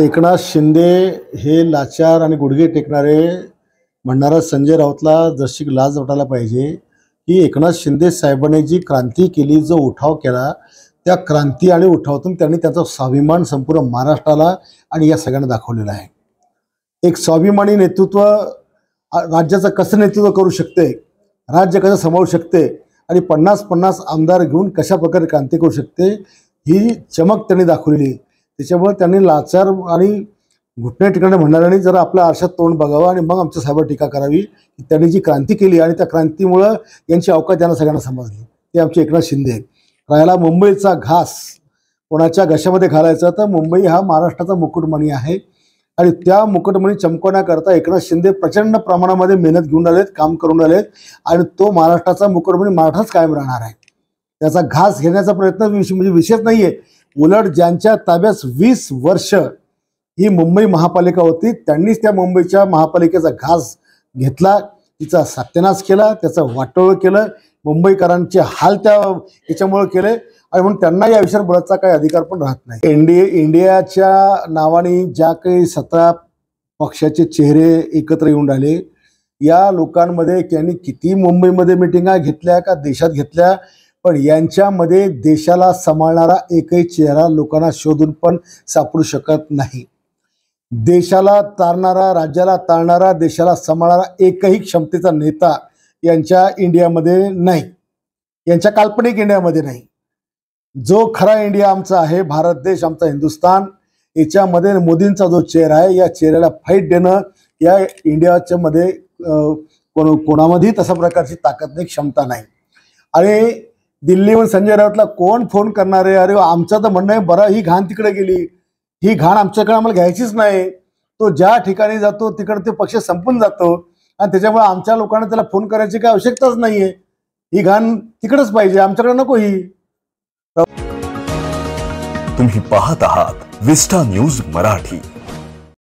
एकनाथ शिंदे हे लाचार आणि गुडघे टेकणारे म्हणणारा संजय राऊतला जशी लाज वाटायला पाहिजे की एकनाथ शिंदे साहेबांनी जी क्रांती केली जो उठाव केला त्या क्रांती आणि उठावातून त्यांनी त्यांचा स्वाभिमान संपूर्ण महाराष्ट्राला आणि या सगळ्यांना दाखवलेला आहे एक स्वाभिमानी नेतृत्व राज्याचं कसं नेतृत्व करू शकते राज्य कसं सांभाळू शकते आणि पन्नास पन्नास आमदार घेऊन कशा प्रकारे क्रांती करू शकते ही चमक त्यांनी दाखवलेली त्याच्यामुळे त्यांनी लाचार आणि घुटण्या ठिकाणी म्हणणाऱ्यांनी जरा आपल्या आरशात तोंड बघावं आणि मग आमच्या साहेब टीका करावी त्यांनी जी क्रांती केली आणि त्या क्रांतीमुळं यांची अवकाश त्यांना सगळ्यांना समजली ते आमचे एकनाथ शिंदे राहायला मुंबईचा घास कोणाच्या घशामध्ये घालायचा तर मुंबई हा महाराष्ट्राचा मुकुटमणी आहे आणि त्या मुकुटमणी चमकवण्याकरता एकनाथ शिंदे प्रचंड प्रमाणामध्ये मेहनत घेऊन आलेत काम करून आलेत आणि तो महाराष्ट्राचा मुकुटमणी मराठाच कायम राहणार आहे त्याचा घास घेण्याचा प्रयत्न म्हणजे विशेष नाही आहे उलट ज्यांच्या ताब्यात वीस वर्ष ही मुंबई महापालिका होती त्यांनीच त्या मुंबईच्या महापालिकेचा घास घेतला तिचा सत्यानाश केला त्याचं वाटोळ केलं मुंबईकरांचे हाल त्या याच्यामुळे केले आणि म्हणून त्यांना या विषयावर बोलायचा काही अधिकार पण राहत नाही एनडीए इंडियाच्या नावाने ज्या काही सत्ता पक्षाचे चेहरे एकत्र येऊन राहिले या लोकांमध्ये त्यांनी किती मुंबईमध्ये मिटिंगा घेतल्या का देशात घेतल्या पण यांच्यामध्ये देशाला सांभाळणारा एकही चेहरा लोकांना शोधून पण सापडू शकत नाही देशाला तारणारा राज्याला तारणारा देशाला सांभाळणारा एकही क्षमतेचा नेता यांच्या इंडियामध्ये नाही यांच्या काल्पनिक इंडियामध्ये नाही जो खरा इंडिया आमचा आहे भारत देश आमचा हिंदुस्तान याच्यामध्ये मोदींचा जो चेहरा आहे या चेहऱ्याला फाईट देणं या इंडियाच्या मध्ये कोण कोणामध्येही तशा प्रकारची ताकद नाही क्षमता नाही आणि दिल्लीहून संजय राऊतला कोण फोन करणार आहे अरे आमचं तर म्हणणं आहे बरं ही घाण तिकडे गेली ही घाण आमच्याकडे आम्हाला घ्यायचीच नाही तो ज्या ठिकाणी जातो तिकडे ते पक्ष संपून जातो आणि त्याच्यामुळे आमच्या लोकांना त्याला फोन करायची काही आवश्यकताच नाहीये ही घाण तिकडेच पाहिजे आमच्याकडे नको ही तुम्ही पाहत आहात विस्टा न्यूज मराठी